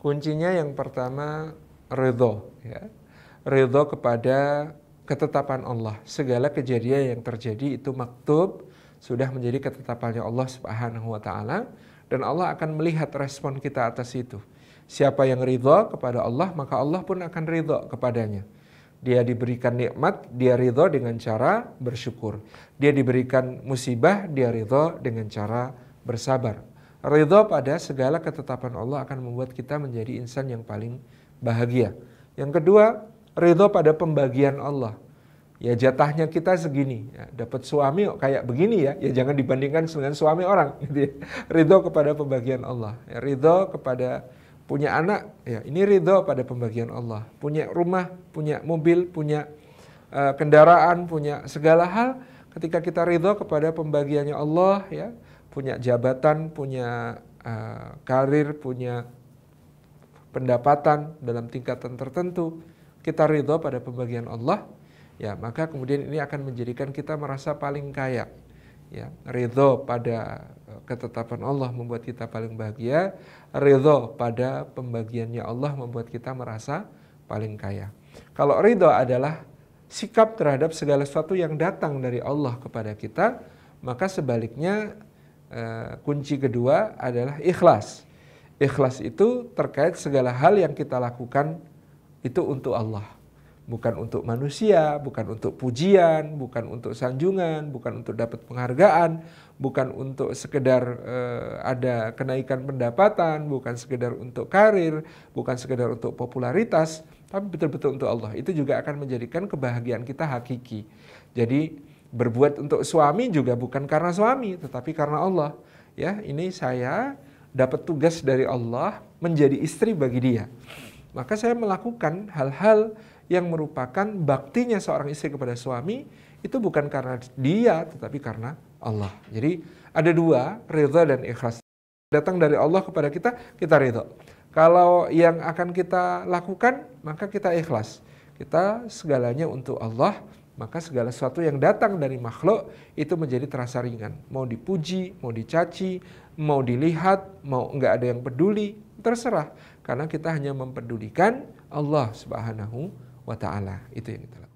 Kuncinya yang pertama ridho, ya. ridho kepada ketetapan Allah. Segala kejadian yang terjadi itu maktub sudah menjadi ketetapannya Allah Subhanahu wa taala dan Allah akan melihat respon kita atas itu. Siapa yang ridho kepada Allah, maka Allah pun akan ridho kepadanya. Dia diberikan nikmat, dia ridho dengan cara bersyukur. Dia diberikan musibah, dia ridho dengan cara bersabar. Ridho pada segala ketetapan Allah akan membuat kita menjadi insan yang paling bahagia. Yang kedua, ridho pada pembagian Allah. Ya jatahnya kita segini, ya, dapat suami kayak begini ya, ya jangan dibandingkan dengan suami orang. Gitu ya. Ridho kepada pembagian Allah, ya, ridho kepada punya anak, ya ini ridho pada pembagian Allah. Punya rumah, punya mobil, punya uh, kendaraan, punya segala hal. Ketika kita ridho kepada pembagiannya Allah, ya punya jabatan, punya uh, karir, punya pendapatan dalam tingkatan tertentu, kita ridho pada pembagian Allah, ya maka kemudian ini akan menjadikan kita merasa paling kaya. Ya, ridho pada eh, ketetapan Allah membuat kita paling bahagia, ridho pada pembagiannya Allah membuat kita merasa paling kaya. Kalau ridho adalah sikap terhadap segala sesuatu yang datang dari Allah kepada kita, maka sebaliknya Eh, kunci kedua adalah ikhlas. Ikhlas itu terkait segala hal yang kita lakukan itu untuk Allah, bukan untuk manusia, bukan untuk pujian, bukan untuk sanjungan, bukan untuk dapat penghargaan, bukan untuk sekedar uh, ada kenaikan pendapatan, bukan sekedar untuk karir, bukan sekedar untuk popularitas, tapi betul-betul untuk Allah. Itu juga akan menjadikan kebahagiaan kita hakiki. Jadi berbuat untuk suami juga bukan karena suami tetapi karena Allah ya ini saya dapat tugas dari Allah menjadi istri bagi dia maka saya melakukan hal-hal yang merupakan baktinya seorang istri kepada suami itu bukan karena dia tetapi karena Allah jadi ada dua ridha dan ikhlas datang dari Allah kepada kita kita ridha kalau yang akan kita lakukan maka kita ikhlas kita segalanya untuk Allah maka segala sesuatu yang datang dari makhluk itu menjadi terasa ringan. Mau dipuji, mau dicaci, mau dilihat, mau enggak ada yang peduli, terserah. Karena kita hanya mempedulikan Allah Subhanahu wa taala. Itu yang kita lakukan.